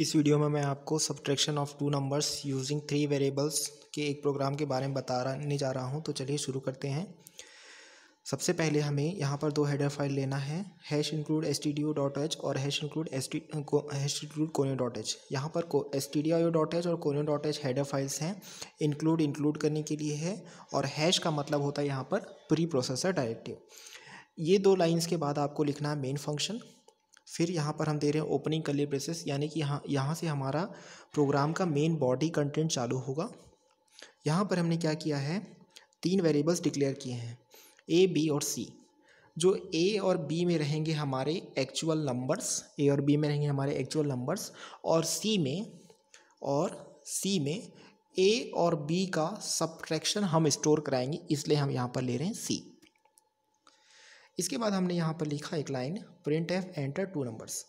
इस वीडियो में मैं आपको subtraction of two numbers using three variables के एक प्रोग्राम के बारे में बताने जा रहा हूँ तो चलिए शुरू करते हैं सबसे पहले हमें यहाँ पर दो हेडर फाइल लेना है hash include S T D O dot H और hash include S T hash include conio dot H यहाँ पर को S T D O dot H और conio dot H header files हैं इंक्लूड इंक्लूड करने के लिए है और हैश का मतलब होता है यहाँ पर प्री प्रोसेसर डायरेक्टिव ये दो लाइन्स के बाद आपको लिखना है मेन फंक्शन फिर यहाँ पर हम दे रहे हैं ओपनिंग ब्रेसेस यानी कि यहाँ यहाँ से हमारा प्रोग्राम का मेन बॉडी कंटेंट चालू होगा यहाँ पर हमने क्या किया है तीन वेरिएबल्स डिक्लेयर किए हैं ए बी और सी जो ए और बी में रहेंगे हमारे एक्चुअल नंबर्स ए और बी में रहेंगे हमारे एक्चुअल नंबर्स और सी में और सी में ए और बी का सब्ट्रैक्शन हम स्टोर कराएंगे इसलिए हम यहाँ पर ले रहे हैं सी इसके बाद हमने यहाँ पर लिखा एक line print F enter two numbers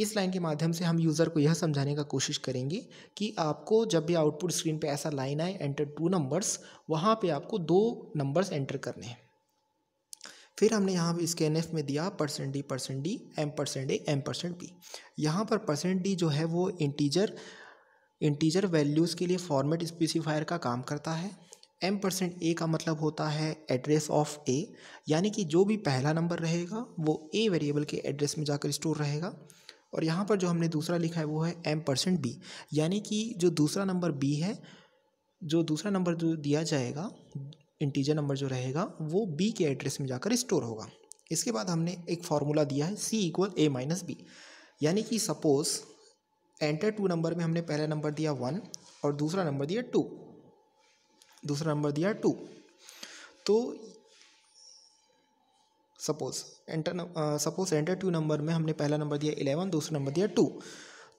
इस लाइन के माध्यम से हम यूज़र को यह समझाने का कोशिश करेंगे कि आपको जब भी आउटपुट स्क्रीन पे ऐसा लाइन आए एंटर टू नंबर्स वहाँ पे आपको दो नंबर्स एंटर करने हैं फिर हमने यहाँ पे इसके एन में दिया percent D percent D M percent A M percent B यहाँ पर परसेंट डी जो है वो इंटीजर इंटीजर वैल्यूज़ के लिए फॉर्मेट स्पेसिफायर का काम करता है एम परसेंट ए का मतलब होता है एड्रेस ऑफ ए यानी कि जो भी पहला नंबर रहेगा वो ए वेरिएबल के एड्रेस में जाकर स्टोर रहेगा और यहाँ पर जो हमने दूसरा लिखा है वो है एम परसेंट बी यानी कि जो दूसरा नंबर बी है जो दूसरा नंबर जो दिया जाएगा इंटीजर नंबर जो रहेगा वो बी के एड्रेस में जाकर स्टोर होगा इसके बाद हमने एक फार्मूला दिया है C equal A minus B यानी कि सपोज़ एंटर टू नंबर में हमने पहला नंबर दिया वन और दूसरा नंबर दिया टू दूसरा नंबर दिया टू तो suppose enter suppose enter two number में हमने पहला नंबर दिया इलेवन दूसरा नंबर दिया टू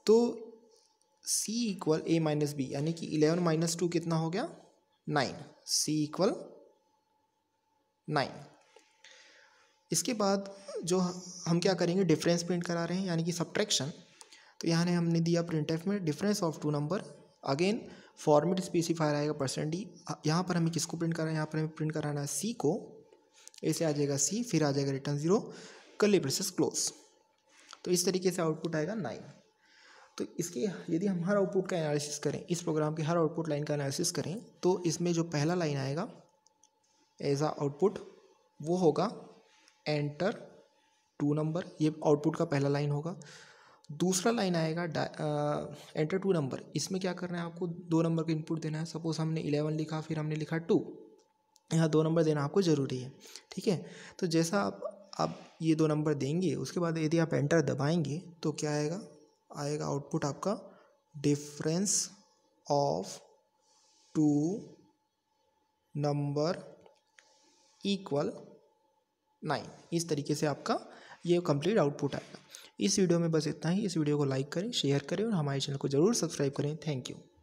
तो C equal A minus B यानी कि इलेवन माइनस टू कितना हो गया नाइन सी इक्वल नाइन इसके बाद जो हम क्या करेंगे डिफरेंस प्रिंट करा रहे हैं यानी कि सब्ट्रैक्शन तो यहाँ ने हमने दिया प्रिंट में difference of two number again format specifier आएगा परसेंट डी यहाँ पर हमें किसको प्रिंट कराना है यहाँ पर हमें प्रिंट कराना है सी को ऐसे आ जाएगा सी फिर आ जाएगा रिटर्न ज़ीरो कल प्रोसेस क्लोज तो इस तरीके से आउटपुट आएगा नाइन तो इसके यदि हम हर आउटपुट का एनालिसिस करें इस प्रोग्राम के हर आउटपुट लाइन का एनालिसिस करें तो इसमें जो पहला लाइन आएगा एज आ आउटपुट वो होगा एंटर टू नंबर ये आउटपुट का पहला लाइन होगा दूसरा लाइन आएगा एंटर टू नंबर इसमें क्या करना है आपको दो नंबर का इनपुट देना है सपोज हमने इलेवन लिखा फिर हमने लिखा टू यहाँ दो नंबर देना आपको ज़रूरी है ठीक है तो जैसा आप आप ये दो नंबर देंगे उसके बाद यदि आप एंटर दबाएंगे तो क्या आएगा आएगा आउटपुट आपका difference of two number equal nine इस तरीके से आपका ये कंप्लीट आउटपुट आएगा इस वीडियो में बस इतना ही इस वीडियो को लाइक करें शेयर करें और हमारे चैनल को ज़रूर सब्सक्राइब करें थैंक यू